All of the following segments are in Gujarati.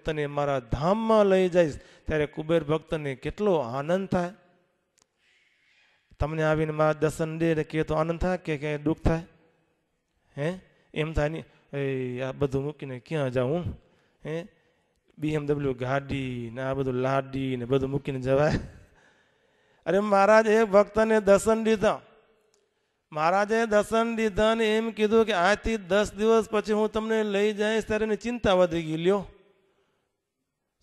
પોતાને મારા ધામમાં લઈ જઈશ ત્યારે કુબેર ભક્તને કેટલો આનંદ થાય તમને આવીને મારા દર્શન દે કે તો આનંદ થાય કે ક્યાંય દુઃખ થાય હે એમ થાય નહીં એ આ બધું મૂકીને ક્યાં જાઉં હે બીએમડબલ્યુ ગાડી ને આ બધું લાડી ને બધું મૂકીને જવાય અરે મહારાજ એ ભક્તને દર્શન દીધા મહારાજે દર્શન દીધા ને એમ કીધું કે આજથી દસ દિવસ પછી હું તમને લઈ જઈશ ત્યારે એની ચિંતા વધી ગઈ લ્યો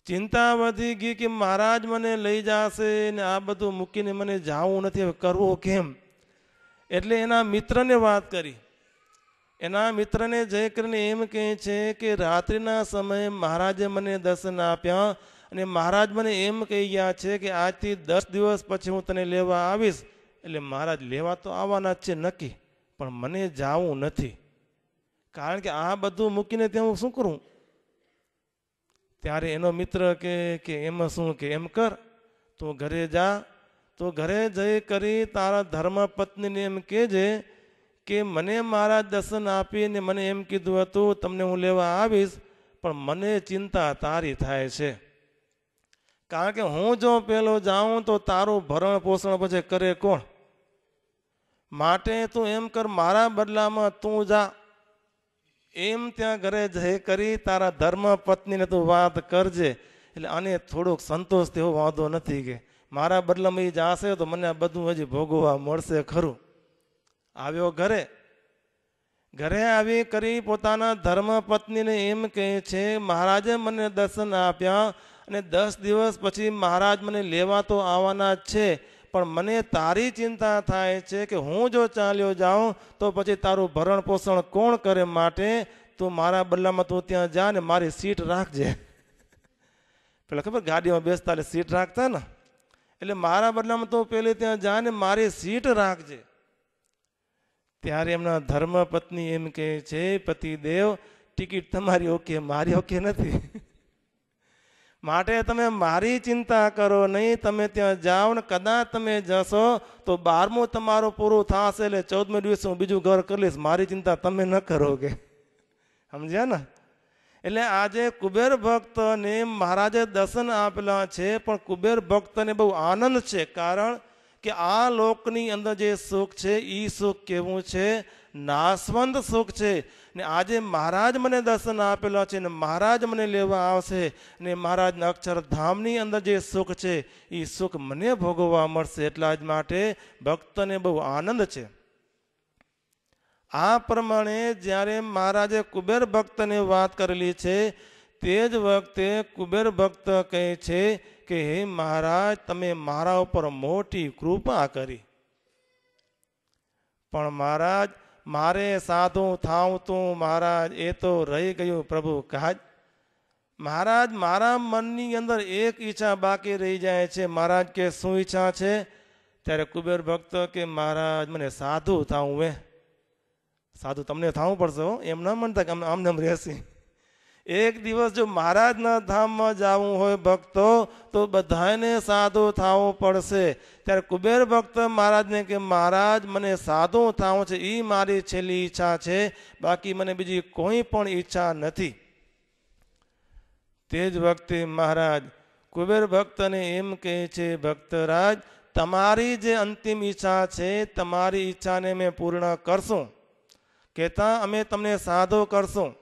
ચિંતા વધી ગઈ કે મહારાજ મને લઈ જશે ને આ બધું મૂકીને મને જવું નથી હવે કરવું કેમ એટલે એના મિત્રને વાત કરી એના મિત્રને જય કરીને એમ કહે છે કે રાત્રિના સમયે મહારાજે મને દર્શન આપ્યા અને મહારાજ મને એમ કહી ગયા છે કે આજથી દસ દિવસ પછી હું તને લેવા આવીશ એટલે મહારાજ લેવા તો આવવાના જ છે નક્કી પણ મને જવું નથી કારણ કે આ બધું મૂકીને ત્યાં હું શું કરું ત્યારે એનો મિત્ર કે કે એમાં શું કે એમ કર તું ઘરે જા તો ઘરે જઈ કરી તારા ધર્મ પત્નીને એમ કહેજે કે મને મારા દર્શન આપીને મને એમ કીધું હતું તમને હું લેવા આવીશ પણ મને ચિંતા તારી થાય છે કારણ કે હું જો પેલો જાઉં તો તારું ભરણ પોષણ પછી કરે કોણ માટે તું એમ કર મારા બદલામાં તું જા એમ ત્યાં ઘરે જય કરી તારા ધર્મ પત્નીને તું વાત કરજે એટલે આને થોડોક સંતોષ તેવો વાંધો નથી કે મારા બદલામાં એ જાશે તો મને આ બધું હજી ભોગવવા મળશે ખરું આવ્યો ઘરે ઘરે આવી કરી પોતાના ધર્મ પત્નીને એમ કહે છે મહારાજે મને દર્શન આપ્યા અને દસ દિવસ પછી મહારાજ મને લેવા તો આવવાના છે પણ મને તારી ચિંતા થાય છે કે હું જો ચાલ્યો જાઉં તો પછી તારું ભરણ પોષણ કોણ કરે માટે તું મારા બદલામાં તું ત્યાં જા ને મારી સીટ રાખજે પેલા ખબર ગાડીમાં બેસતા એટલે સીટ રાખતા ને એટલે મારા બદલામાં તું પેલી ત્યાં જા ને મારી સીટ રાખજે ત્યારે એમના ધર્મપત્ની એમ કહે છે પતિદેવ ટિકિટ તમારી ઓકે મારી ઓકે નથી માટે તમે મારી ચિંતા કરો નહીં તમે ત્યાં જાઓ ને કદાચ તમે જશો તો બારમું તમારું પૂરું થશે એટલે ચૌદમે દિવસે હું બીજું ઘર કરી લઈશ મારી ચિંતા તમે ન કરો કે સમજ્યા ને એટલે આજે કુબેર ભક્તને મહારાજે દર્શન આપેલા છે પણ કુબેર ભક્તને બહુ આનંદ છે કારણ કે આ લોકની અંદર જે સુખ છે એ સુખ કેવું છે નાસવંત સુખ છે ને આજે મહારાજ મને દર્શન આપેલા છે ને મહારાજ મને લેવા આવશે ને મહારાજના અક્ષરધામની અંદર જે સુખ છે એ સુખ મને ભોગવવા મળશે એટલા જ માટે ભક્તને બહુ આનંદ છે આ પ્રમાણે જ્યારે મહારાજે કુબેર ભક્તને વાત કરેલી છે તે જ વખતે કુબેર ભક્ત કહે છે કે હે મહારાજ તમે મારા ઉપર મોટી કૃપા કરી પણ મહારાજ મારે સાધું થાઉં તું મહારાજ એ તો રહી ગયું પ્રભુ કહાજ મહારાજ મારા મનની અંદર એક ઈચ્છા બાકી રહી જાય છે મહારાજ કે શું ઈચ્છા છે ત્યારે કુબેર ભક્ત કે મહારાજ મને સાધુ થાઉં એ સાધુ તમને થાવું પડશે એમ ન માનતા કે આમને આમ રહેશે એક દિવસ જો મહારાજના ધામમાં જવું હોય ભક્તો તો બધાને સાધુ થવું પડશે ત્યારે કુબેર ભક્ત મહારાજને કે મહારાજ મને સાધુ થવું છે એ મારી છેલ્લી ઈચ્છા છે બાકી મને બીજી કોઈ પણ ઈચ્છા નથી તે જ વખતે મહારાજ કુબેર ભક્તને એમ કહે છે ભક્તરાજ તમારી જે અંતિમ ઈચ્છા છે તમારી ઈચ્છાને મેં પૂર્ણ કરશું કહેતા અમે તમને સાધો કરશું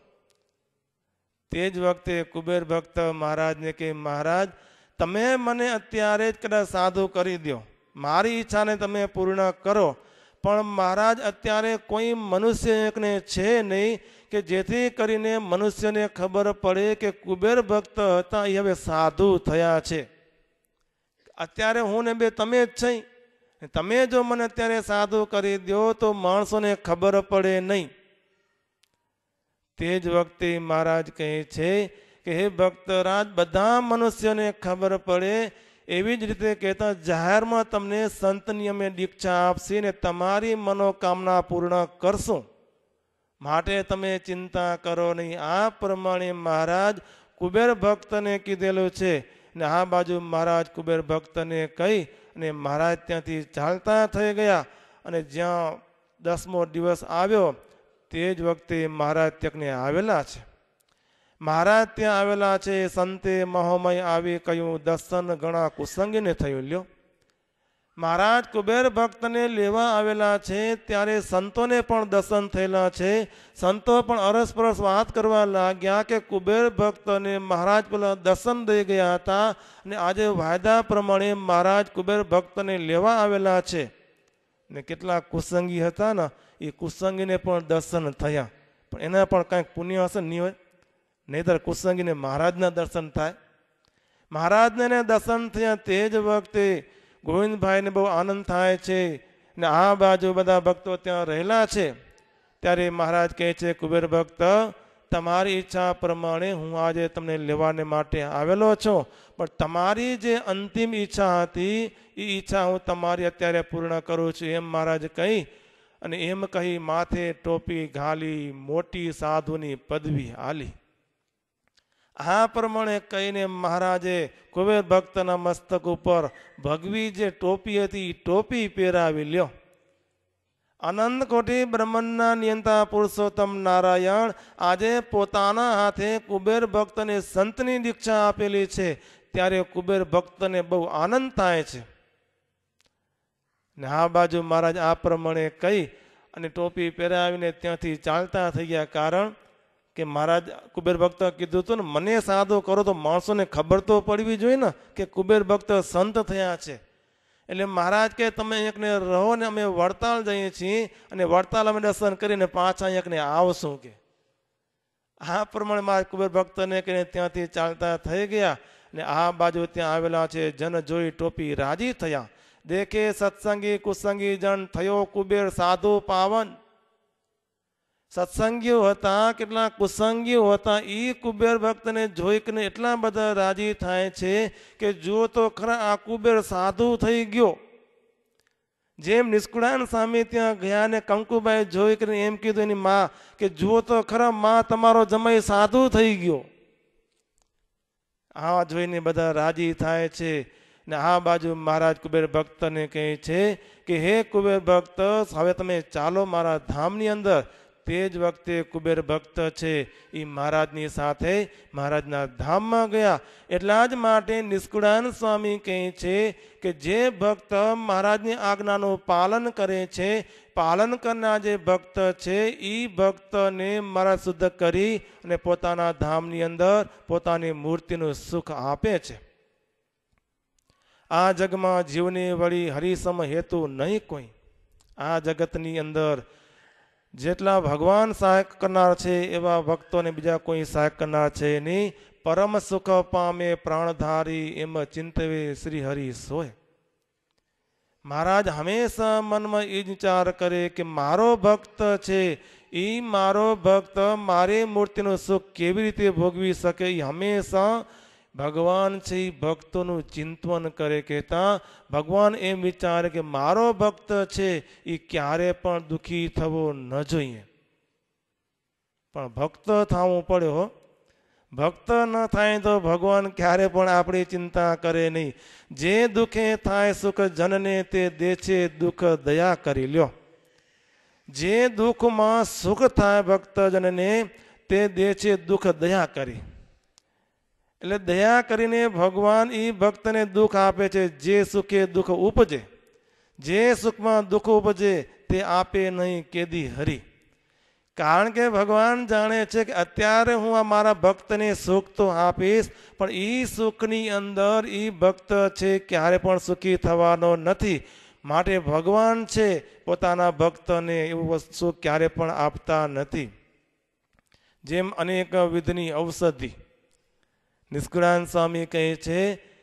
તે જ વખતે કુબેર ભક્ત મહારાજને કે મહારાજ તમે મને અત્યારે જ કદાચ સાધુ કરી દો મારી ઈચ્છાને તમે પૂર્ણ કરો પણ મહારાજ અત્યારે કોઈ મનુષ્ય એકને છે નહીં કે જેથી કરીને મનુષ્યને ખબર પડે કે કુબેર ભક્ત હતા એ હવે સાધુ થયા છે અત્યારે હું ને બે તમે જ છે તમે જો મને અત્યારે સાધુ કરી દો તો માણસોને ખબર પડે નહીં તે જ વખતે મહારાજ કહે છે કે હે ભક્તરાજ બધા મનુષ્યોને ખબર પડે એવી જ રીતે કહેતા જાહેરમાં તમને સંતની અમે દીક્ષા આપશે ને તમારી મનોકામના પૂર્ણ કરશું માટે તમે ચિંતા કરો નહીં આ પ્રમાણે મહારાજ કુબેર ભક્તને કીધેલું છે ને આ બાજુ મહારાજ કુબેર ભક્તને કહી અને મહારાજ ત્યાંથી ચાલતા થઈ ગયા અને જ્યાં દસમો દિવસ આવ્યો તે જ વખતે મહારાજ ત્યાં આવેલા છે મહારાજ ત્યાં આવેલા છે સંતે મહોમય આવી કહ્યું દર્શન ઘણા કુસંગીને થયું લ્યો મહારાજ કુબેર ભક્તને લેવા આવેલા છે ત્યારે સંતોને પણ દર્શન થયેલા છે સંતો પણ અરસપરસ વાત કરવા લાગ્યા કે કુબેર ભક્તને મહારાજ પેલા દર્શન દઈ ગયા હતા અને આજે વાયદા પ્રમાણે મહારાજ કુબેર ભક્તને લેવા આવેલા છે ને કેટલા કુસંગી હતા ને એ કુસંગીને પણ દર્શન થયા પણ એના પણ કાંઈક પુણ્ય હશે નહીં હોય નહીતર કુસંગીને મહારાજના દર્શન થાય મહારાજને દર્શન થયા તે જ વખતે ગોવિંદભાઈને બહુ આનંદ થાય છે ને આ બાજુ બધા ભક્તો ત્યાં રહેલા છે ત્યારે મહારાજ કહે છે કુબેર ભક્ત તમારી ઈચ્છા પ્રમાણે હું આજે તમને લેવાને માટે આવેલો છું પણ તમારી જે અંતિમ ઈચ્છા હતી એ ઈચ્છા હું તમારી અત્યારે પૂર્ણ કરું છું એમ મહારાજ કહી અને એમ કહી માથે ટોપી ઘાલી મોટી સાધુની પદવી હાલી આ પ્રમાણે કહીને મહારાજે કુબેર ભક્તના મસ્તક ઉપર ભગવી જે ટોપી હતી ટોપી પહેરાવી લ્યો અનંત કોટી બ્રહ્મણના નિયંતા પુરુષોત્તમ નારાયણ આજે પોતાના હાથે કુબેર ભક્તને સંતની દીક્ષા આપેલી છે ત્યારે કુબેર ભક્તને બહુ આનંદ થાય છે ને આ બાજુ મહારાજ આ પ્રમાણે કહી અને ટોપી પહેરાવીને ત્યાંથી ચાલતા થઈ ગયા કારણ કે મહારાજ કુબેર ભક્ત કીધું હતું ને મને સાદો કરો તો માણસોને ખબર તો પડવી જોઈએ ને કે કુબેર ભક્ત સંત થયા છે એટલે મહારાજ કે તમે એકને રહો ને અમે વડતાલ જઈએ છીએ અને વડતાલ અમે દર્શન કરીને પાછા એકને આવશું કે આ પ્રમાણે મહારાજ કુબેર ભક્તને કહીને ત્યાંથી ચાલતા થઈ ગયા ને આ બાજુ ત્યાં આવેલા છે જન જોઈ ટોપી રાજી થયા દેખે સત્સંગી કુસંગી જણ થયો કુબેર સાધુ પાવન સત્સંગીઓ હતા કેટલા કુસંગીઓ હતા એ કુબેર ભક્તને જોઈકને એટલા બધા રાજી થાય છે કે જુઓ તો ખરા આ કુબેર સાધુ થઈ ગયો જેમ નિષ્કુળાન સામે ત્યાં ગયા ને કંકુબાઈ જોઈ કરીને એમ કીધું એની માં કે જુઓ તો ખરા માં તમારો જમાઈ સાધુ થઈ ગયો આવા જોઈને બધા રાજી થાય છે ને આ બાજુ મહારાજ કુબેર ભક્તને કહે છે કે હે કુબેર ભક્ત હવે તમે ચાલો મારા ધામની અંદર તે જ વખતે કુબેર ભક્ત છે એ મહારાજની સાથે મહારાજના ધામમાં ગયા એટલા જ માટે નિષ્કુળાન સ્વામી કહે છે કે જે ભક્ત મહારાજની આજ્ઞાનું પાલન કરે છે પાલન કરનાર જે ભક્ત છે એ ભક્તને મારા શુદ્ધ કરી અને પોતાના ધામની અંદર પોતાની મૂર્તિનું સુખ આપે છે આ જગમાં જીવને વળી હરિસમ હેતુ નહીં કોઈ આ જગતની અંદર જેટલા ભગવાન સહાયક કરનાર છે એવા ભક્તોને બીજા કોઈ સહાય કરનાર છે નહીં પરમ સુખ પામે પ્રાણધારી એમ ચિંતવે શ્રી હરિ સોય મહારાજ હંમેશા મનમાં એ વિચાર કરે કે મારો ભક્ત છે એ મારો ભક્ત મારી મૂર્તિનું સુખ કેવી રીતે ભોગવી શકે એ હંમેશા ભગવાન છે ભક્તોનું ચિંતન કરે કહેતા ભગવાન એમ વિચારે કે મારો ભક્ત છે એ ક્યારે પણ દુઃખી થવો ન જોઈએ પણ ભક્ત થવું પડ્યો ભક્ત ન થાય તો ભગવાન ક્યારે પણ આપણી ચિંતા કરે નહીં જે દુઃખે થાય સુખ જનને તે દે છે દુઃખ દયા કરી લ્યો જે દુઃખમાં સુખ થાય ભક્તજનને તે દે છે દુઃખ દયા કરી એટલે દયા કરીને ભગવાન એ ભક્તને દુઃખ આપે છે જે સુખે દુઃખ ઉપજે જે સુખમાં દુઃખ ઉપજે તે આપે નહીં કેદી હરી કારણ કે ભગવાન જાણે છે કે અત્યારે હું આ મારા ભક્તને સુખ તો આપીશ પણ એ સુખની અંદર એ ભક્ત છે ક્યારે પણ સુખી થવાનો નથી માટે ભગવાન છે પોતાના ભક્તને એવું વસ્તુ ક્યારે પણ આપતા નથી જેમ અનેક વિધની ઔષધિ નિષ્કુળાન સ્વામી કહે છે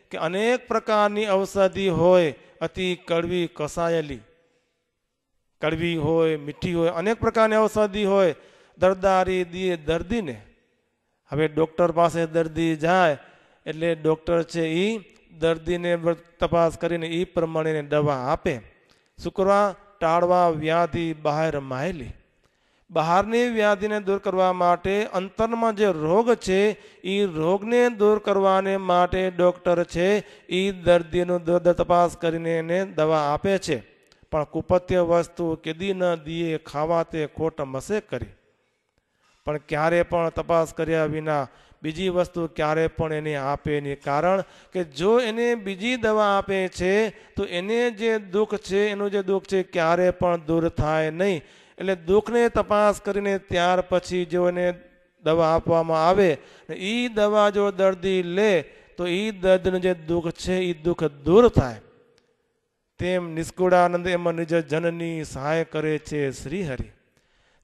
કે અનેક પ્રકારની ઔષધિ હોય અતિ કડવી કસાયેલી કડવી હોય મીઠી હોય અનેક પ્રકારની ઔષધિ હોય દરદારી દીએ દર્દીને હવે ડૉક્ટર પાસે દર્દી જાય એટલે ડૉક્ટર છે એ દર્દીને તપાસ કરીને એ પ્રમાણેની દવા આપે શુક્રવા ટાળવા વ્યાધિ બહાર માયેલી બહારની વ્યાધિને દૂર કરવા માટે અંતરમાં જે રોગ છે એ રોગને દૂર કરવાને માટે ડૉક્ટર છે એ દર્દીનું તપાસ કરીને એને દવા આપે છે પણ કુપત્ય વસ્તુ કેદી ન દીએ ખાવા તે ખોટ મસે કરી પણ ક્યારે પણ તપાસ કર્યા વિના બીજી વસ્તુ ક્યારે પણ એને આપે નહીં કારણ કે જો એને બીજી દવા આપે છે તો એને જે દુઃખ છે એનું જે દુઃખ છે ક્યારે પણ દૂર થાય નહીં એટલે દુઃખને તપાસ કરીને ત્યાર પછી જો એને દવા આપવામાં આવે એ દવા જો દર્દી લે તો એ દર્દનું જે દુઃખ છે એ દુઃખ દૂર થાય તેમ નિષ્કુળાનંદ એમાં નિજ જનની સહાય કરે છે શ્રીહરિ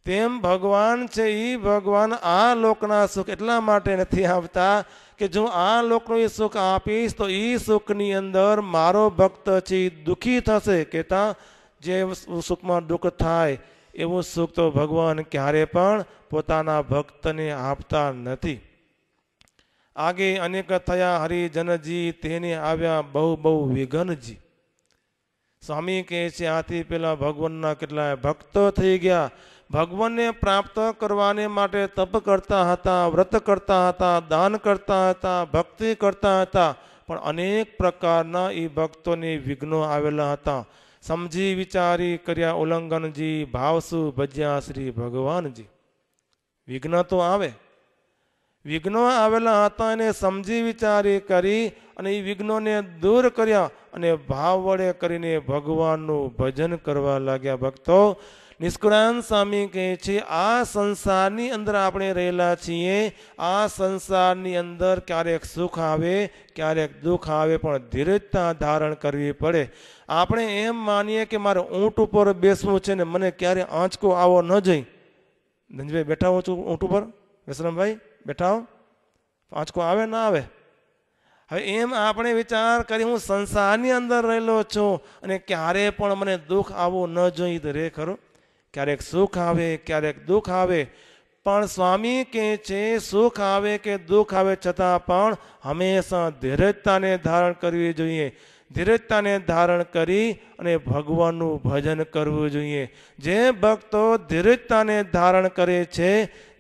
તેમ ભગવાન છે એ ભગવાન આ લોકના સુખ એટલા માટે નથી આપતા કે જો આ લોકનું એ સુખ આપીશ તો એ સુખની અંદર મારો ભક્ત છે દુઃખી થશે કહેતા જે સુખમાં દુઃખ થાય એવું સુખ તો ભગવાન ક્યારે પણ પોતાના ભક્તને આપતા નથી આગે અનેક થયા હરિજનજી તેને આવ્યા બહુ બહુ વિઘનજી સ્વામી કહે છે આથી પેલા ભગવાનના કેટલાય ભક્તો થઈ ગયા ભગવાનને પ્રાપ્ત કરવાને માટે તપ કરતા હતા વ્રત કરતા હતા દાન કરતા હતા ભક્તિ કરતા હતા પણ અનેક પ્રકારના એ ભક્તોને વિઘ્નો આવેલા હતા સમજી વિચારી કર્યા ઉલ્લંઘનજી ભાવસુ ભજ્યા શ્રી ભગવાનજી વિઘ્ન તો આવે વિઘ્નો આવેલા હતા એને સમજી વિચારી કરી અને એ વિઘ્નોને દૂર કર્યા અને ભાવ વડે કરીને ભગવાનનું ભજન કરવા લાગ્યા ભક્તો નિષ્કુરાન સ્વામી કહે છે આ સંસારની અંદર આપણે રહેલા છીએ આ સંસારની અંદર ક્યારેક સુખ આવે ક્યારેક દુઃખ આવે પણ ધીરજતા ધારણ કરવી પડે આપણે એમ માનીએ કે મારે ઊંટ ઉપર બેસવું છે ને મને ક્યારે આંચકો આવો ન જઈ ધનજીભાઈ બેઠા હોઉં છું ઊંટ ઉપર વિશ્રમભાઈ બેઠા હો આંચકો આવે ના આવે હવે એમ આપણે વિચાર કરી હું સંસારની અંદર રહેલો છું અને ક્યારે પણ મને દુઃખ આવવું ન જોઈએ તો રે ખરું ક્યારેક સુખ આવે ક્યારેક દુઃખ આવે પણ સ્વામી કહે છે સુખ આવે કે દુઃખ આવે છતાં પણ હંમેશા ધીરજતાને ધારણ કરવી જોઈએ ધીરજતાને ધારણ કરી અને ભગવાનનું ભજન કરવું જોઈએ જે ભક્તો ધીરજતાને ધારણ કરે છે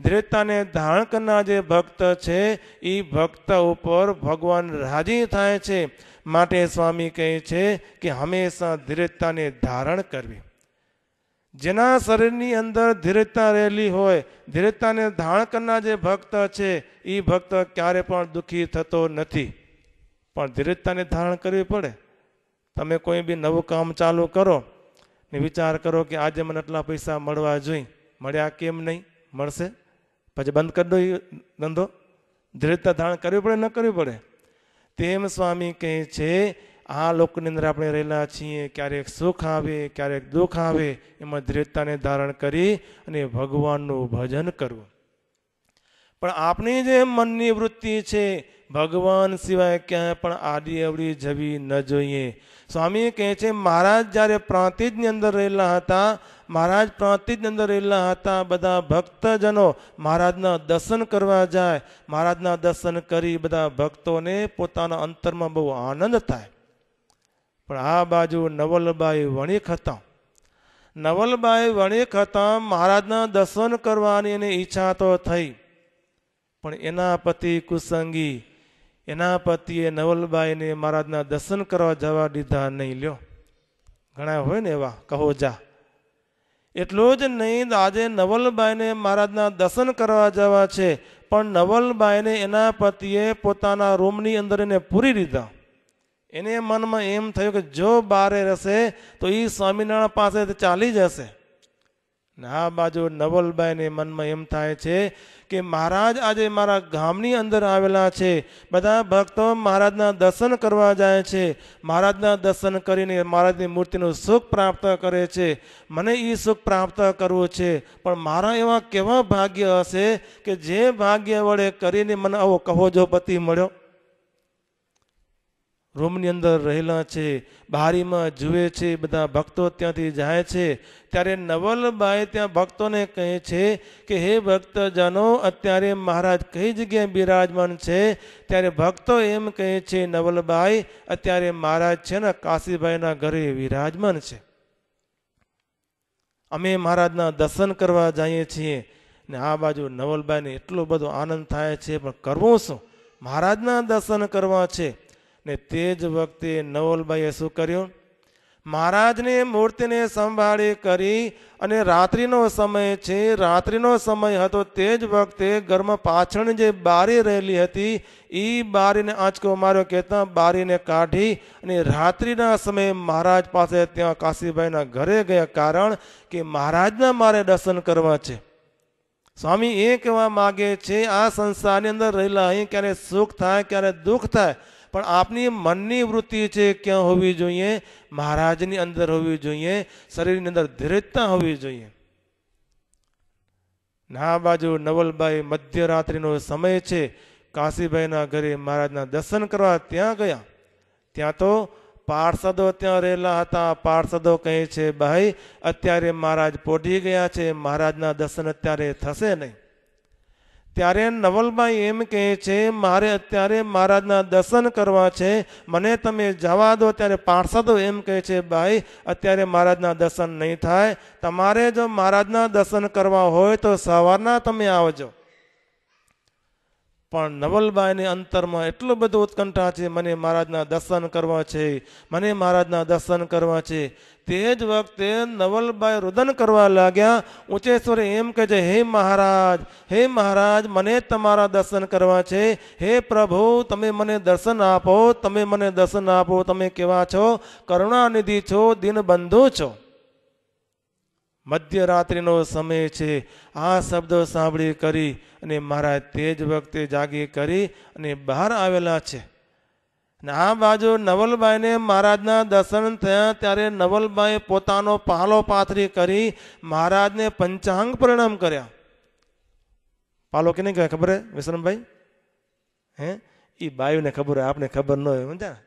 ધીરજતાને ધારણ કરનાર જે ભક્ત છે એ ભક્ત ઉપર ભગવાન રાજી થાય છે માટે સ્વામી કહે છે કે હંમેશા ધીરજતાને ધારણ કરવી જેના શરીરની અંદર ધીરજતા રહેલી હોય ધીરજતાને ધારણ કરનાર જે ભક્ત છે એ ભક્ત ક્યારે પણ દુઃખી થતો નથી પણ ધીરજતાને ધારણ કરવી પડે તમે કોઈ બી નવું કામ ચાલુ કરો ને વિચાર કરો કે આજે મને આટલા પૈસા મળવા જોઈએ મળ્યા કેમ નહીં મળશે પછી બંધ કરી દો એ ધંધો ધીરજતા ધારણ કરવી પડે ન કરવી પડે તેમ સ્વામી કહે છે આ લોકની અંદર આપણે રહેલા છીએ ક્યારેક સુખ આવે ક્યારેક દુઃખ આવે એમાં દ્રઢતાને ધારણ કરી અને ભગવાનનું ભજન કરવું પણ આપણી જે મનની વૃત્તિ છે ભગવાન સિવાય ક્યાંય પણ આડી અવડી જવી ન જોઈએ સ્વામી કહે છે મહારાજ જ્યારે પ્રાંતિજની અંદર રહેલા હતા મહારાજ પ્રાંતિજની અંદર રહેલા હતા બધા ભક્તજનો મહારાજના દર્શન કરવા જાય મહારાજના દર્શન કરી બધા ભક્તોને પોતાના અંતરમાં બહુ આનંદ થાય પણ આ બાજુ નવલબાઈ વણિક હતા નવલબાઈ વણિક હતા મહારાજના દર્શન કરવાની એની ઈચ્છા તો થઈ પણ એના પતિ કુસંગી એના પતિએ નવલબાઈને મહારાજના દર્શન કરવા જવા દીધા નહીં લ્યો ઘણા હોય ને એવા કહો જા એટલું જ નહીં આજે નવલબાઈને મહારાજના દર્શન કરવા જવા છે પણ નવલબાઈને એના પતિએ પોતાના રૂમની અંદર એને પૂરી દીધા એને મનમાં એમ થયું કે જો બારે રહેશે તો એ સ્વામિનારાયણ પાસે ચાલી જશે ને આ બાજુ નવલબાઈને મનમાં એમ થાય છે કે મહારાજ આજે મારા ગામની અંદર આવેલા છે બધા ભક્તો મહારાજના દર્શન કરવા જાય છે મહારાજના દર્શન કરીને મહારાજની મૂર્તિનું સુખ પ્રાપ્ત કરે છે મને એ સુખ પ્રાપ્ત કરવું છે પણ મારા એવા કેવા ભાગ્ય હશે કે જે ભાગ્ય વડે કરીને મને આવો કહો જો પતિ મળ્યો રૂમની અંદર રહેલા છે બારીમાં જુએ છે બધા ભક્તો ત્યાંથી જાય છે ત્યારે નવલબાઈ ત્યાં ભક્તોને કહે છે કે હે ભક્તજનો અત્યારે મહારાજ કઈ જગ્યાએ બિરાજમાન છે ત્યારે ભક્તો એમ કહે છે નવલબાઈ અત્યારે મહારાજ છે ને કાશીભાઈના ઘરે વિરાજમાન છે અમે મહારાજના દર્શન કરવા જઈએ છીએ ને આ બાજુ નવલબાઈને એટલો બધો આનંદ થાય છે પણ કરવું શું મહારાજના દર્શન કરવા છે ને તે જ વખતે નવલભાઈએ શું કર્યું મહારાજને મૂર્તિને સંભાળી કરી અને રાત્રિનો સમય છે રાત્રિનો સમય હતો તે જ વખતે ઘરમાં પાછળ જે બારી રહેલી હતી એ બારીને આંચકો માર્યો કહેતા બારીને કાઢી અને રાત્રિના સમયે મહારાજ પાસે ત્યાં કાશીભાઈના ઘરે ગયા કારણ કે મહારાજના મારે દર્શન કરવા છે સ્વામી એ કહેવા માગે છે આ સંસારની અંદર રહેલા અહીં ક્યારે સુખ થાય ક્યારે દુઃખ થાય પણ આપની મનની વૃત્તિ છે ક્યાં હોવી જોઈએ મહારાજની અંદર હોવી જોઈએ શરીરની અંદર ધીરેજતા હોવી જોઈએ ના બાજુ નવલભાઈ મધ્યરાત્રિનો સમય છે કાશીભાઈના ઘરે મહારાજના દર્શન કરવા ત્યાં ગયા ત્યાં તો પાર્ષદો ત્યાં રહેલા હતા પાર્ષદો કહે છે ભાઈ અત્યારે મહારાજ પોઢી ગયા છે મહારાજના દર્શન અત્યારે થશે નહીં ત્યારે નવલભાઈ એમ કહે છે મારે અત્યારે મહારાજના દર્શન કરવા છે મને તમે જવા દો ત્યારે પાર્ષદો એમ કહે છે ભાઈ અત્યારે મહારાજના દર્શન નહીં થાય તમારે જો મહારાજના દર્શન કરવા હોય તો સવારના તમે આવજો પણ નવલબાઈને અંતરમાં એટલો બધો ઉત્કંઠા છે મને મહારાજના દર્શન કરવા છે મને મહારાજના દર્શન કરવા છે તે જ વખતે નવલબાઈ રુદન કરવા લાગ્યા ઉંચેશ્વરે એમ કહે છે હે મહારાજ હે મહારાજ મને તમારા દર્શન કરવા છે હે પ્રભુ તમે મને દર્શન આપો તમે મને દર્શન આપો તમે કેવા છો કરુણાનિધિ છો દિનબંધુ છો મધ્યરાત્રિનો સમય છે આ શબ્દ સાંભળી કરી અને મહારાજ તે જ વખતે જાગી કરી અને બહાર આવેલા છે ને આ બાજુ નવલબાઈને મહારાજના દર્શન થયા ત્યારે નવલબાઈ પોતાનો પાલો પાથરી કરી મહારાજને પંચાંગ પ્રણામ કર્યા પાલો કે નહીં કહેવાય ખબર હે વિશ્રમભાઈ હે એ બાયુને ખબર હોય આપને ખબર ન હોય સમજ્યા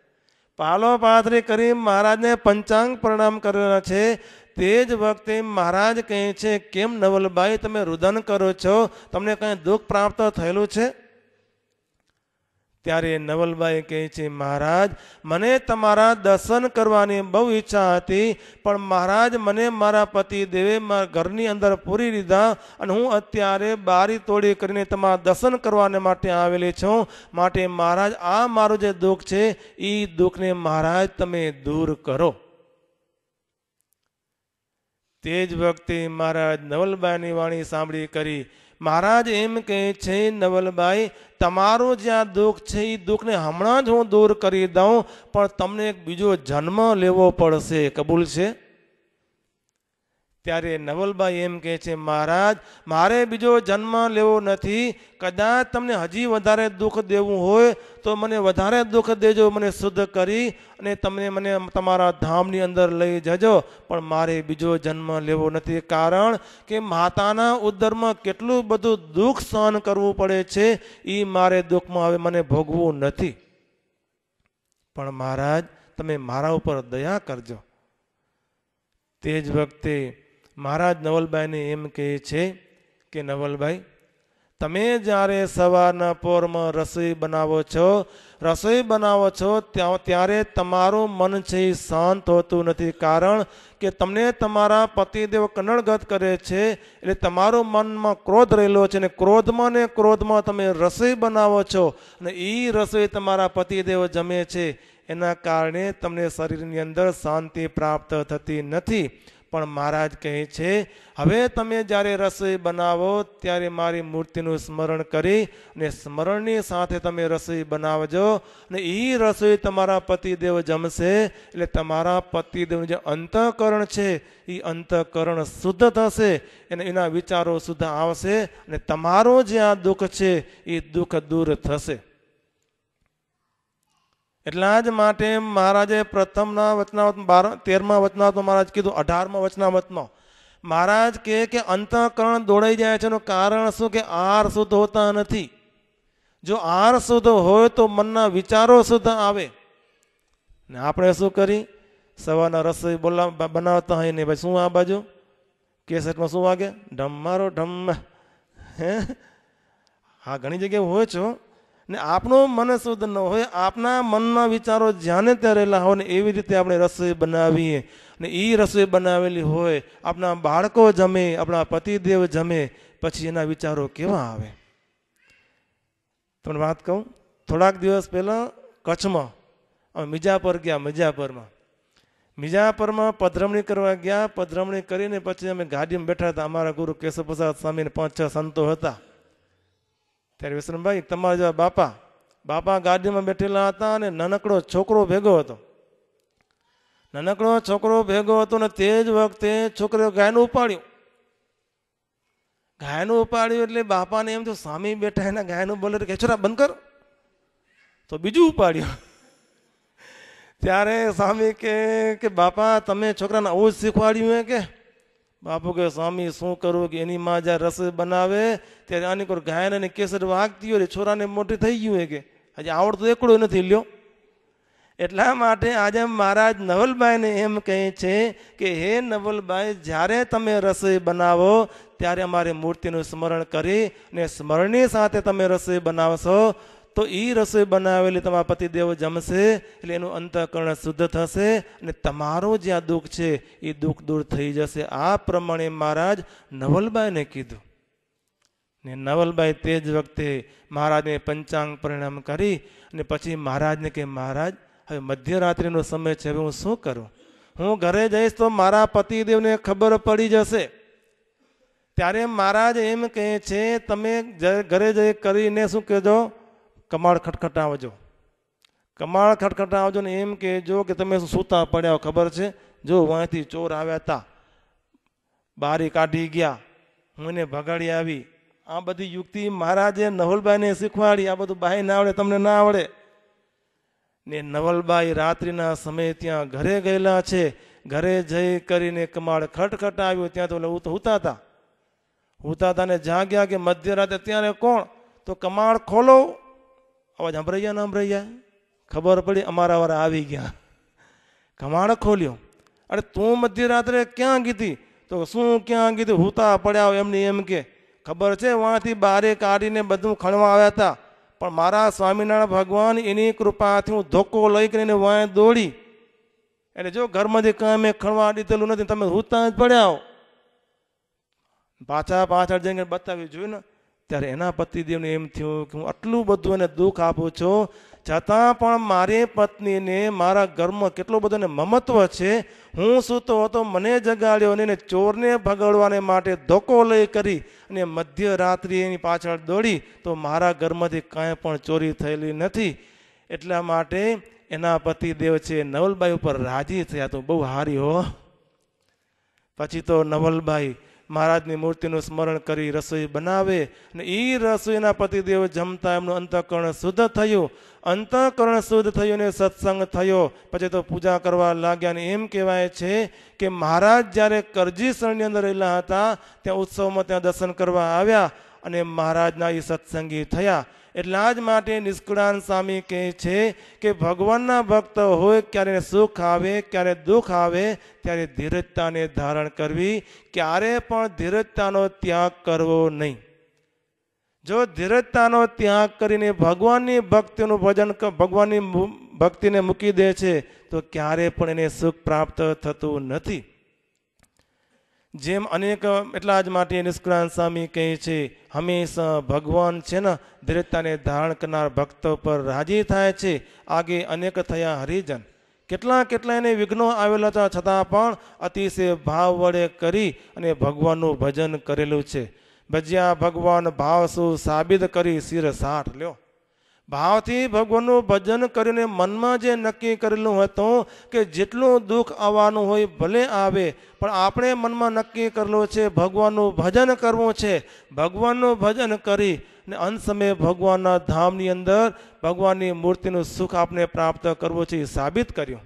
પાલો પાથરી કરી મહારાજને પંચાંગ પ્રણામ કરેલા છે તે જ વખતે મહારાજ કહે છે કેમ નવલભાઈ તમે રુદન કરો છો તમને કાંઈ દુઃખ પ્રાપ્ત થયેલું છે ત્યારે નવલભાઈ કહે છે મહારાજ મને તમારા દર્શન કરવાની બહુ ઈચ્છા હતી પણ મહારાજ મને મારા પતિ દેવે મારા ઘરની અંદર પૂરી દીધા અને હું અત્યારે બારી તોડી કરીને તમારા દર્શન કરવાને માટે આવેલી છું માટે મહારાજ આ મારું જે દુઃખ છે એ દુઃખને મહારાજ તમે દૂર કરો તે જ વખતે મહારાજ નવલબાઈની વાણી સાંભળી કરી મહારાજ એમ કહે છે નવલબાઈ તમારું જ્યાં દુઃખ છે એ દુઃખને હમણાં જ હું દૂર કરી દઉં પણ તમને એક બીજો જન્મ લેવો પડશે કબૂલ છે ત્યારે નવલબાઈ એમ કહે છે મહારાજ મારે બીજો જન્મ લેવો નથી કદાચ તમને હજી વધારે દુઃખ દેવું હોય તો મને વધારે દુઃખ દેજો મને શુદ્ધ કરી અને તમને મને તમારા ધામની અંદર લઈ જજો પણ મારે બીજો જન્મ લેવો નથી કારણ કે માતાના ઉદ્ધરમાં કેટલું બધું દુઃખ સહન કરવું પડે છે એ મારે દુઃખમાં હવે મને ભોગવું નથી પણ મહારાજ તમે મારા ઉપર દયા કરજો તે જ વખતે મહારાજ નવલભાઈને એમ કહે છે કે નવલભાઈ તમે જ્યારે સવારના પોરમાં રસોઈ બનાવો છો રસોઈ બનાવો છો ત્યારે તમારું મન છે એ શાંત હોતું નથી કારણ કે તમને તમારા પતિદેવ કનડગત કરે છે એટલે તમારું મનમાં ક્રોધ રહેલો છે અને ક્રોધમાં ને ક્રોધમાં તમે રસોઈ બનાવો છો અને એ રસોઈ તમારા પતિદેવ જમે છે એના કારણે તમને શરીરની અંદર શાંતિ પ્રાપ્ત થતી નથી પણ મહારાજ કહે છે હવે તમે જ્યારે રસોઈ બનાવો ત્યારે મારી મૂર્તિનું સ્મરણ કરી અને સ્મરણની સાથે તમે રસોઈ બનાવજો અને એ રસોઈ તમારા પતિદેવ જમશે એટલે તમારા પતિદેવનું જે અંતઃકરણ છે એ અંતઃકરણ શુદ્ધ થશે અને એના વિચારો શુદ્ધ આવશે અને તમારો જે આ દુઃખ છે એ દુઃખ દૂર થશે એટલા જ માટે મહારાજે પ્રથમના વચનાવત બાર તેરમાં વચનાવતો મહારાજ કીધું અઢારમાં વચનાવતનો મહારાજ કહે કે અંતઃકરણ દોડાઈ જાય છે એનું કારણ શું કે આર શુદ્ધ હોતા નથી જો આર શુદ્ધ હોય તો મનના વિચારો શુદ્ધ આવે ને આપણે શું કરી સવારના રસોઈ બોલા બનાવતા હોય ને ભાઈ શું આ બાજુ કેસેટમાં શું વાગે ઢમ મારો ઢમ હે હા ઘણી જગ્યાએ હોય છો ને આપણો મન શુદ્ધ ન હોય આપના મનના વિચારો જ્યાંને ત્યાં રહેલા હોય ને એવી રીતે આપણે રસોઈ બનાવીએ ને એ રસોઈ બનાવેલી હોય આપણા બાળકો જમે આપણા પતિદેવ જમે પછી એના વિચારો કેવા આવે તમને વાત કહું થોડાક દિવસ પહેલાં કચ્છમાં અમે મિજાપર ગયા મિજાપરમાં મિજાપરમાં પધરમણી કરવા ગયા પધરમણી કરીને પછી અમે ગાડીમાં બેઠા હતા અમારા ગુરુ કેશવ પ્રસાદ સ્વામીને પાંચ છ સંતો હતા ત્યારે વિશ્રમભાઈ તમારા જેવા બાપા બાપા ગાડીમાં બેઠેલા હતા અને નાનકડો છોકરો ભેગો હતો નાનકડો છોકરો ભેગો હતો ને તે જ વખતે છોકરીઓ ગાયનું ઉપાડ્યું ગાયનું ઉપાડ્યું એટલે બાપાને એમ તો સ્વામી બેઠા એના ગાયનું બોલે કે છોરા બંધ કર તો બીજું ઉપાડ્યું ત્યારે સ્વામી કે બાપા તમે છોકરાને આવું જ શીખવાડ્યું કે બાપુ કે સ્વામી શું કરું કે એની માં જ્યાં રસ બનાવે ત્યારે આની કોઈ ગાયન અને કેસર વાગતી હોય છોરાને મોટી થઈ ગયું હોય કે આજે આવડતું એકડો નથી લ્યો એટલા માટે આજે મહારાજ નવલબાઈને એમ કહે છે કે હે નવલબાઈ જ્યારે તમે રસોઈ બનાવો ત્યારે અમારી મૂર્તિનું સ્મરણ કરી અને સ્મરણની સાથે તમે રસોઈ બનાવશો તો એ રસોઈ બનાવેલી તમારા પતિદેવ જમશે એટલે એનું અંતઃકરણ શુદ્ધ થશે અને તમારો જ્યાં દુઃખ છે એ દુઃખ દૂર થઈ જશે આ પ્રમાણે મહારાજ નવલબાઈને કીધું ને નવલબાઈ તે જ વખતે મહારાજને પંચાંગ પરિણામ કરી અને પછી મહારાજને કે મહારાજ હવે મધ્યરાત્રિનો સમય છે હવે હું શું કરું હું ઘરે જઈશ તો મારા પતિદેવને ખબર પડી જશે ત્યારે મહારાજ એમ કહે છે તમે ઘરે જઈ કરીને શું કહેજો કમાળ ખટખટાવજો કમાળ ખટખટાવજો ને એમ કહેજો કે તમે સૂતા પડ્યા ખબર છે જો વાંથી ચોર આવ્યા હતા બારી કાઢી ગયા હું એને ભગાડી આવી આ બધી યુક્તિ મહારાજે નવલબાઈને શીખવાડી આ બધું બાઈ ના આવડે તમને ના આવડે ને નવલબાઈ રાત્રિના સમયે ત્યાં ઘરે ગયેલા છે ઘરે જઈ કરીને કમાળ આવ્યો ત્યાં તો એટલે હુતા હતા હુતા હતા ને જાગ્યા કે મધ્ય મધ્યરાતે ત્યારે કોણ તો કમાળ ખોલો અવાજ સંભળાઈ ના સંભળાઈ ખબર પડી અમારા વાળા આવી ગયા કમાણ ખોલ્યો અરે તું મધ્ય રાત્રે ક્યાં ગીધી તો શું ક્યાં ગીધી હુતા પડ્યા એમની એમ કે ખબર છે વાંથી બારે કાઢીને બધું ખણવા આવ્યા હતા પણ મારા સ્વામિનારાયણ ભગવાન એની કૃપાથી હું ધોકો લઈ કરીને વાંય દોડી એટલે જો ઘરમાંથી કાંઈ મેં ખણવા દીધેલું નથી તમે હુતા જ પડ્યા પાછા પાછળ જઈને બતાવી જોયું ને ત્યારે એના પતિદેવને એમ થયું કે હું આટલું બધું એને દુઃખ આપું છું છતાં પણ મારી પત્નીને મારા ઘરમાં કેટલો બધો એને મમત્વ છે હું સૂતો હતો મને જગાડ્યો અને એને ચોરને ભગાડવાને માટે ધોકો લઈ કરી અને મધ્યરાત્રિ એની પાછળ દોડી તો મારા ઘરમાંથી કાંઈ પણ ચોરી થયેલી નથી એટલા માટે એના પતિદેવ છે નવલબાઈ ઉપર રાજી થયા તો બહુ હારી હો પછી તો નવલબાઈ મહારાજની મૂર્તિનું સ્મરણ કરી રસોઈ બનાવે અને એ રસોઈના પતિદેવ જમતા એમનું અંતઃકરણ શુદ્ધ થયું અંતઃકરણ શુદ્ધ થયું ને સત્સંગ થયો પછી તો પૂજા કરવા લાગ્યા ને એમ કહેવાય છે કે મહારાજ જ્યારે કરજી શરણની અંદર રહેલા હતા ત્યાં ઉત્સવમાં ત્યાં દર્શન કરવા આવ્યા અને મહારાજના એ સત્સંગી થયા એટલા જ માટે નિષ્કુળાન સ્વામી કહે છે કે ભગવાનના ભક્ત હોય ક્યારે સુખ આવે ક્યારે દુઃખ આવે ત્યારે ધીરજતાને ધારણ કરવી ક્યારે પણ ધીરજતાનો ત્યાગ કરવો નહીં જો ધીરજતાનો ત્યાગ કરીને ભગવાનની ભક્તિનું ભજન ભગવાનની ભક્તિને મૂકી દે છે તો ક્યારે પણ એને સુખ પ્રાપ્ત થતું નથી જેમ અનેક એટલા જ માટે નિષ્કળાંત સ્વામી કહે છે હંમેશા ભગવાન છે ને દૃઢતાને ધારણ કરનાર ભક્તો પર રાજી થાય છે આગે અનેક થયા હરિજન કેટલા કેટલા એને વિઘ્નો આવેલા હતા છતાં પણ અતિશય ભાવ વડે કરી અને ભગવાનનું ભજન કરેલું છે ભજ્યા ભગવાન ભાવ શું સાબિત કરી શિર સાઠ લ્યો ભાવથી ભગવાનનું ભજન કરીને મનમાં જે નક્કી કરેલું હતું કે જેટલું દુઃખ આવવાનું હોય ભલે આવે પણ આપણે મનમાં નક્કી કરેલું છે ભગવાનનું ભજન કરવું છે ભગવાનનું ભજન કરી ને અંત સમયે ભગવાનના ધામની અંદર ભગવાનની મૂર્તિનું સુખ આપણે પ્રાપ્ત કરવું છે એ સાબિત કર્યું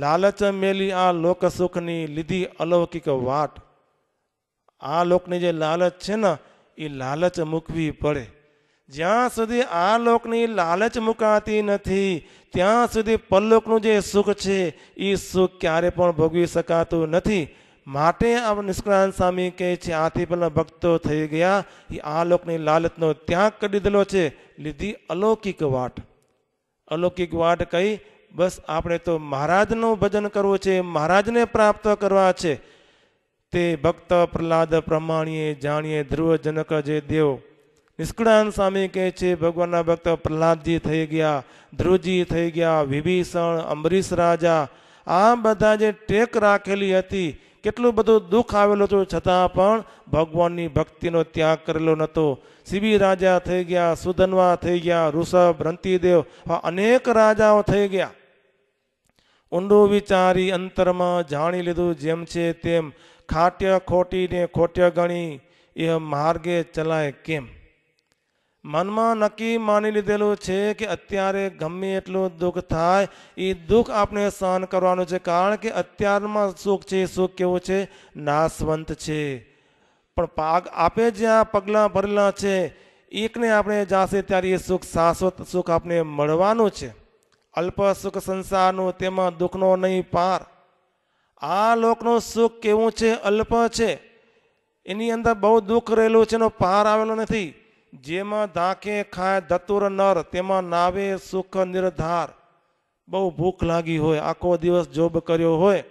લાલચ મેલી આ લોક સુખની લીધી અલૌકિક વાટ આ લોકની જે લાલચ છે ને એ લાલચ મૂકવી પડે જ્યાં સુધી આ લોકની લાલચ મુકાતી નથી ત્યાં સુધી પરલોકનું જે સુખ છે એ સુખ ક્યારે પણ ભોગવી શકાતું નથી માટે આ નિષ્કળાન સ્વામી કહે છે આથી પહેલા ભક્તો થઈ ગયા એ આ લોકની લાલચનો ત્યાગ કરી દીધેલો છે લીધી અલૌકિક વાટ અલૌકિક વાટ કહી બસ આપણે તો મહારાજનું ભજન કરવું છે મહારાજને પ્રાપ્ત કરવા છે તે ભક્ત પ્રહલાદ પ્રમાણીએ જાણીએ ધ્રુવ જનક જે દેવ નિષ્કળાન સ્વામી કહે છે ભગવાનના ભક્ત પ્રહલાદજી થઈ ગયા ધ્રુવજી થઈ ગયા વિભીષણ અમરીશ રાજા આ બધા જે ટેક રાખેલી હતી કેટલું બધું દુઃખ આવેલું હતું છતાં પણ ભગવાનની ભક્તિનો ત્યાગ કરેલો નહોતો શિબી રાજા થઈ ગયા સુધનવા થઈ ગયા ઋષભ રંતીદેવ અનેક રાજાઓ થઈ ગયા ઊંડું વિચારી અંતરમાં જાણી લીધું જેમ છે તેમ ખાટ્ય ખોટીને ખોટ્ય ગણી એ માર્ગે ચલાય કેમ મનમાં નક્કી માની લીધેલું છે કે અત્યારે ગમે એટલું દુઃખ થાય એ દુઃખ આપણે સહન કરવાનું છે કારણ કે અત્યારમાં સુખ છે સુખ કેવું છે નાશવંત છે પણ પાગ આપે જ્યાં પગલાં ભરેલા છે એકને આપણે જાશે ત્યારે એ સુખ શાશ્વત સુખ આપણે મળવાનું છે અલ્પ સુખ સંસારનું તેમાં દુઃખનો નહીં પાર આ લોકનું સુખ કેવું છે અલ્પ છે એની અંદર બહુ દુઃખ રહેલું છે એનો પાર આવેલો નથી જેમાં ધાકે ખાય ધતુર નર તેમાં નાવે સુખ નિર્ધાર બહુ ભૂખ લાગી હોય આખો દિવસ જોબ કર્યો હોય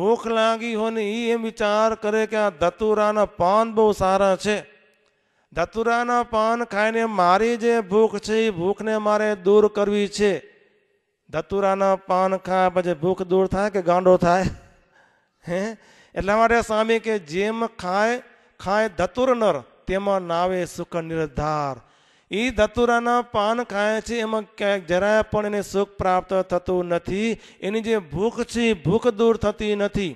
ભૂખ લાગી હોય ને એ એમ વિચાર કરે કે આ ધતુરાના પાન બહુ સારા છે ધતુરાના પાન ખાઈને મારી જે ભૂખ છે એ ભૂખને મારે દૂર કરવી છે ધતુરાના પાન ખાય પછી ભૂખ દૂર થાય કે ગાંડો થાય હે એટલા માટે સ્વામી કે જેમ ખાય ખાય ધતુર નર તેમાં નાવે સુખ નિર્ધાર એ ધતુરાના પાન ખાય છે એમાં ક્યાંક જરાય પણ એને સુખ પ્રાપ્ત થતું નથી એની જે ભૂખ છે ભૂખ દૂર થતી નથી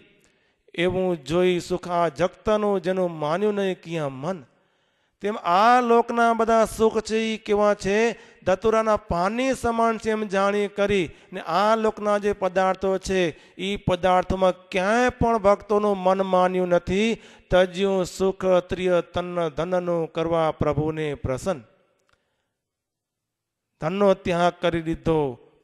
એવું જોઈ સુખ આ જગતનું જેનું માન્યું નહીં ક્યાં મન તેમ આ લોકના બધા સુખ છે એ કેવા છે ધતુરાના પાની સમાન છે એમ જાણી કરી ને આ લોકના જે પદાર્થો છે એ પદાર્થોમાં ક્યાંય પણ ભક્તોનું મન માન્યું નથી તજ્યું સુખ ત્રિય તન ધનનું કરવા પ્રભુને પ્રસન્ન ધનનો ત્યાગ કરી દીધો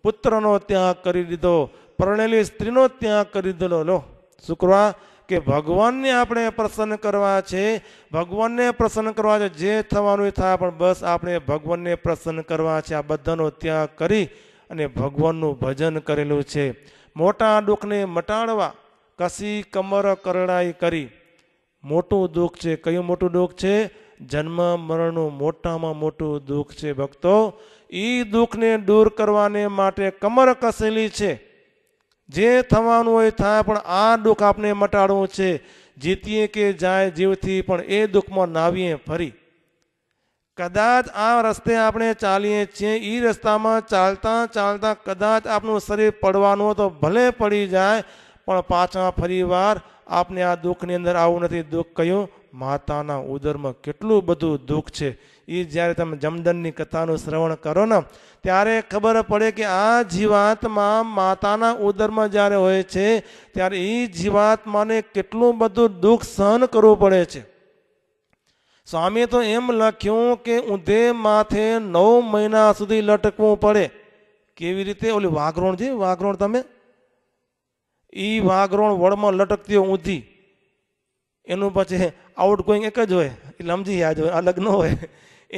પુત્રનો ત્યાગ કરી દીધો પ્રણેલી સ્ત્રીનો ત્યાગ કરી દીધો લો શુક્રવાર કે ભગવાનને આપણે પ્રસન્ન કરવા છે ભગવાનને પ્રસન્ન કરવા છે જે થવાનું એ થાય પણ બસ આપણે ભગવાનને પ્રસન્ન કરવા છે આ બધાનો ત્યાગ કરી અને ભગવાનનું ભજન કરેલું છે મોટા દુઃખને મટાડવા કસી કમર કરડાઈ કરી મોટું દુઃખ છે કયું મોટું દુઃખ છે જન્મ મરણનું મોટામાં મોટું દુઃખ છે ભક્તો એ દુઃખને દૂર કરવાને માટે કમર કસેલી છે જે થવાનું હોય થાય પણ આ દુઃખ આપણે મટાડવું છે જીતીએ કે જાય જીવથી પણ એ દુઃખમાં નાવીએ ફરી કદાચ આ રસ્તે આપણે ચાલીએ છીએ એ રસ્તામાં ચાલતા ચાલતા કદાચ આપણું શરીર પડવાનું તો ભલે પડી જાય પણ પાછા ફરી આપને આ દુઃખની અંદર આવું નથી દુઃખ કહ્યું માતાના ઉદરમાં કેટલું બધું દુઃખ છે એ જ્યારે તમે જમદનની કથાનું શ્રવણ કરો ને ત્યારે ખબર પડે કે આ જીવાત્મા માતાના ઉદરમાં જ્યારે હોય છે ત્યારે એ જીવાત્માને કેટલું બધું દુઃખ સહન કરવું પડે છે સ્વામીએ તો એમ લખ્યું કે ઊંધે માથે નવ મહિના સુધી લટકવું પડે કેવી રીતે ઓલી વાઘરોણ છે વાઘરોણ તમે એ વાઘરોણ વળમાં લટકતી હોય ઊંધી એનું પછી આઉટ ગોઈંગ એક જ હોય એ લમજી યાદ હોય અલગ ન હોય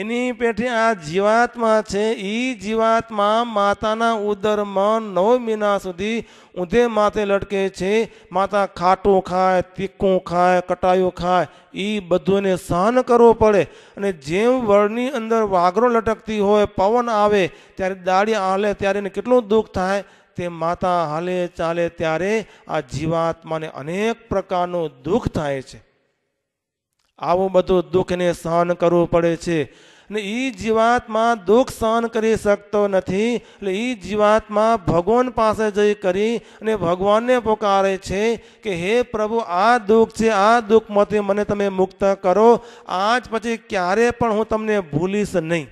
એની પેઠે આ જીવાત્મા છે એ જીવાત્મા માતાના ઉદરમાં નવ મહિના સુધી ઊંધે માથે લટકે છે માતા ખાટું ખાય તીખું ખાય કટાયું ખાય એ બધુંને સહન કરવો પડે અને જેમ વળની અંદર વાઘરો લટકતી હોય પવન આવે ત્યારે દાડી હાલે ત્યારે એને કેટલું દુઃખ થાય તે માતા હાલે ચાલે ત્યારે આ જીવાત્માને અનેક પ્રકારનું દુઃખ થાય છે આવું બધું દુઃખને સહન કરવું પડે છે ને એ જીવાત્મા દુઃખ સહન કરી શકતો નથી એટલે એ જીવાત્મા ભગવાન પાસે જઈ કરી અને ભગવાનને પોકારે છે કે હે પ્રભુ આ દુઃખ છે આ દુઃખમાંથી મને તમે મુક્ત કરો આજ પછી ક્યારે પણ હું તમને ભૂલીશ નહીં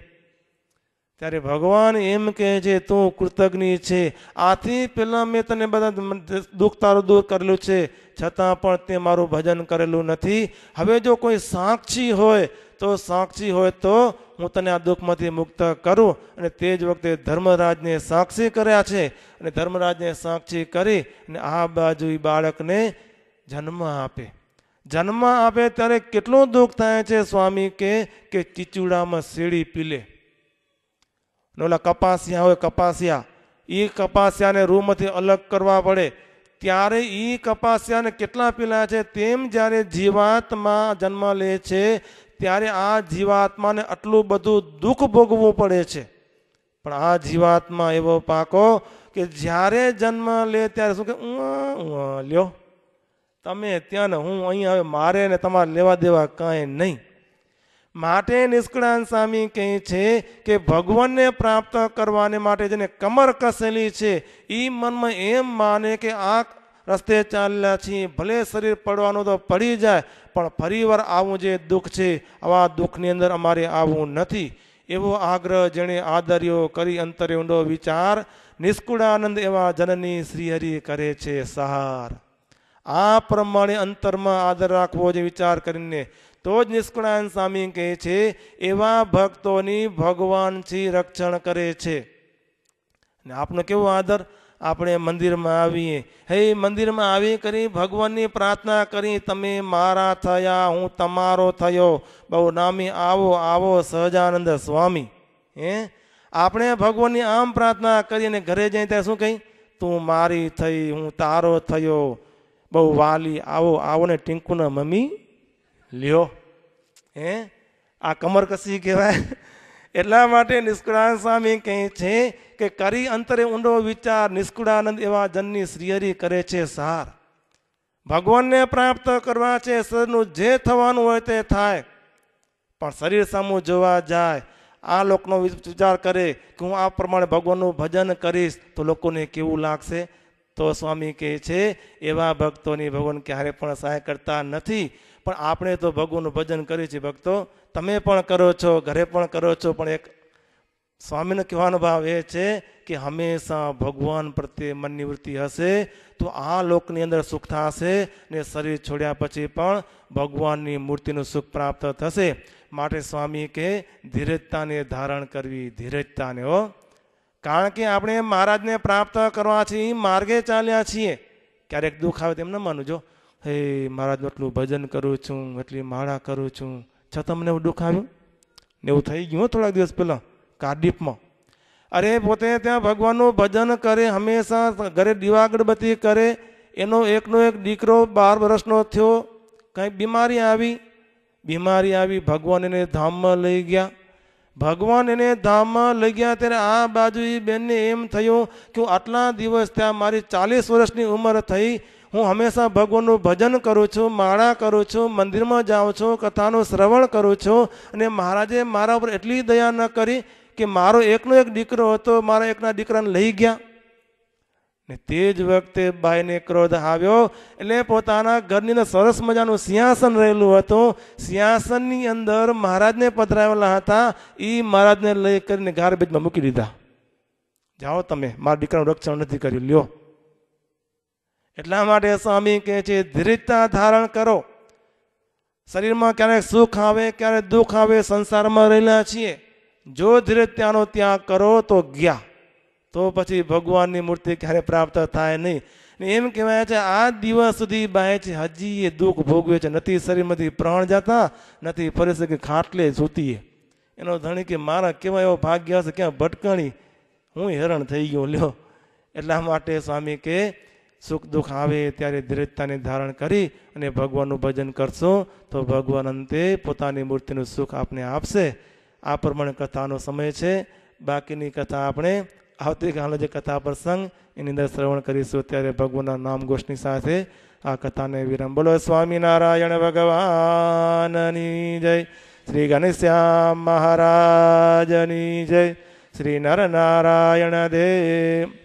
ત્યારે ભગવાન એમ કહે છે તું કૃતજ્ઞ છે આથી પહેલાં મેં તને બધા દુઃખ તારું દૂર કરેલું છે છતાં પણ તે મારું ભજન કરેલું નથી હવે જો કોઈ સાક્ષી હોય તો સાક્ષી હોય તો હું તને આ દુઃખમાંથી મુક્ત કરું અને તે જ વખતે ધર્મરાજને સાક્ષી કર્યા છે અને ધર્મરાજને સાક્ષી કરી અને આ બાજુ બાળકને જન્મ આપે જન્મ આપે ત્યારે કેટલું દુઃખ થાય છે સ્વામી કે ચીચુડામાં શેડી પીલે અને ઓલા કપાસિયા હોય કપાસિયા એ કપાસિયાને રૂમથી અલગ કરવા પડે ત્યારે એ કપાસિયાને કેટલા પીલા છે તેમ જ્યારે જીવાત્મા જન્મ લે છે ત્યારે આ જીવાત્માને આટલું બધું દુઃખ ભોગવવું પડે છે પણ આ જીવાત્મા એવો પાકો કે જ્યારે જન્મ લે ત્યારે શું કે લ્યો તમે ત્યાં ને હું અહીં હવે મારે ને તમારે લેવા દેવા કાંઈ નહીં માટે નિષ્કળાન સ્વામી કહે છે કે ભગવાનને પ્રાપ્ત કરવાને માટે જેને કમર કસેલી છે એ મનમાં એમ માને કે આ રસ્તે ચાલ્યા છીએ ભલે શરીર પડવાનું તો પડી જાય પણ ફરીવાર આવું જે દુઃખ છે આવા દુઃખની અંદર અમારે આવવું નથી એવો આગ્રહ જેણે આદર્યો કરી અંતરે ઊંડો વિચાર નિષ્કુળાનંદ એવા જનની શ્રીહરિ કરે છે સહાર આ પ્રમાણે અંતરમાં આદર રાખવો જે વિચાર કરીને તો જ નિષ્કુળાન સ્વામી કહે છે એવા ભક્તોની ભગવાનથી રક્ષણ કરે છે ને આપનો કેવો આદર આપણે મંદિરમાં આવીએ હે મંદિરમાં આવી કરી ભગવાનની પ્રાર્થના કરી તમે મારા થયા હું તમારો થયો બહુ નામી આવો આવો સહજાનંદ સ્વામી હે આપણે ભગવાનની આમ પ્રાર્થના કરી અને ઘરે જઈ ત્યાં શું કહી તું મારી થઈ હું તારો થયો બહુ વાલી આવો આવો ને ટીંકુના મમ્મી લ્યો હે આ કમરકસી કહેવાય એટલા માટે નિષ્કુળાનંદ સ્વામી કહે છે કે કરી અંતરે ઊંડો વિચાર નિષ્કુળાનંદ એવા જનની શ્રીયરી કરે છે સાર ભગવાનને પ્રાપ્ત કરવા છે શરીરનું જે થવાનું હોય તે થાય પણ શરીર સામું જોવા જાય આ લોકોનો વિચાર કરે કે હું આ પ્રમાણે ભગવાનનું ભજન કરીશ તો લોકોને કેવું લાગશે તો સ્વામી કહે છે એવા ભક્તોની ભગવાન ક્યારે પણ સહાય કરતા નથી પણ આપણે તો ભગવાનનું ભજન કરીએ છીએ ભક્તો તમે પણ કરો છો ઘરે પણ કરો છો પણ એક સ્વામીનો કહેવાનો ભાવ એ છે કે હંમેશા ભગવાન પ્રત્યે મનની વૃત્તિ હશે તો આ લોકની અંદર સુખ થશે ને શરીર છોડ્યા પછી પણ ભગવાનની મૂર્તિનું સુખ પ્રાપ્ત થશે માટે સ્વામી કે ધીરજતાને ધારણ કરવી ધીરજતાને હો કારણ કે આપણે મહારાજને પ્રાપ્ત કરવાથી છીએ માર્ગે ચાલ્યા છીએ ક્યારેક દુઃખ આવે તેમ ન માનજો હે મહારાજ એટલું ભજન કરું છું એટલી માળા કરું છું છતાં મને એવું દુઃખ આવ્યું ને એવું થઈ ગયું થોડાક દિવસ પહેલાં કાર્ડિફમાં અરે પોતે ત્યાં ભગવાનનું ભજન કરે હંમેશા ઘરે દીવાગરબત્તી કરે એનો એકનો એક દીકરો બાર વર્ષનો થયો કંઈક બીમારી આવી બીમારી આવી ભગવાન એને ધામમાં લઈ ગયા ભગવાન એને ધામમાં લઈ ગયા ત્યારે આ બાજુ એ બેનને એમ થયું કે આટલા દિવસ ત્યાં મારી ચાલીસ વર્ષની ઉંમર થઈ હું હંમેશા ભગવાનનું ભજન કરું છું માળા કરું છું મંદિરમાં જાઉં છું કથાનું શ્રવણ કરું છું અને મહારાજે મારા ઉપર એટલી દયા ન કરી કે મારો એકનો એક દીકરો હતો મારા એકના દીકરાને લઈ ગયા ને તે જ વખતે બાઈને ક્રોધ આવ્યો એટલે પોતાના ઘરની સરસ મજાનું સિંહાસન રહેલું હતું સિંહાસનની અંદર મહારાજને પધરાવેલા હતા એ મહારાજને લઈ કરીને ગાર્બેજમાં મૂકી દીધા જાઓ તમે મારા દીકરાનું રક્ષણ નથી કર્યું લ્યો એટલા માટે સ્વામી કે છે ધૃત્યા ધારણ કરો શરીરમાં ક્યારે સુખ આવે ક્યારે દુખ આવે સંસારમાં રહેલા છે જો ધૃત્યાનો ત્યા કરો તો ગયા તો પછી ભગવાનની મૂર્તિ ક્યારે પ્રાપ્ત થાય નહીં એમ કહેવા છે આ દિવસ સુધી બાય છે હજી એ દુખ ભોગવે છે નથી શરીમાંથી પ્રાણ જાતા નથી પરસે કે ખાટલે સૂતી એનો ધણી કે મારા કેવા ભાગ્ય છે કે ભટકાણી હું હરણ થઈ ગયો લ્યો એટલા માટે સ્વામી કે સુખ દુઃખ આવે ત્યારે ધીરજતાને ધારણ કરી અને ભગવાનનું ભજન કરશો તો ભગવાન અંતે પોતાની મૂર્તિનું સુખ આપને આપશે આ પ્રમાણે કથાનો સમય છે બાકીની કથા આપણે આવતીકાલનો જે કથા પ્રસંગ એની અંદર શ્રવણ કરીશું ત્યારે ભગવાનના નામ ઘોષની સાથે આ કથાને વિરામ બોલો સ્વામિનારાયણ ભગવાનની જય શ્રી ઘનશ્યામ મહારાજની જય શ્રી નરનારાયણ દેવ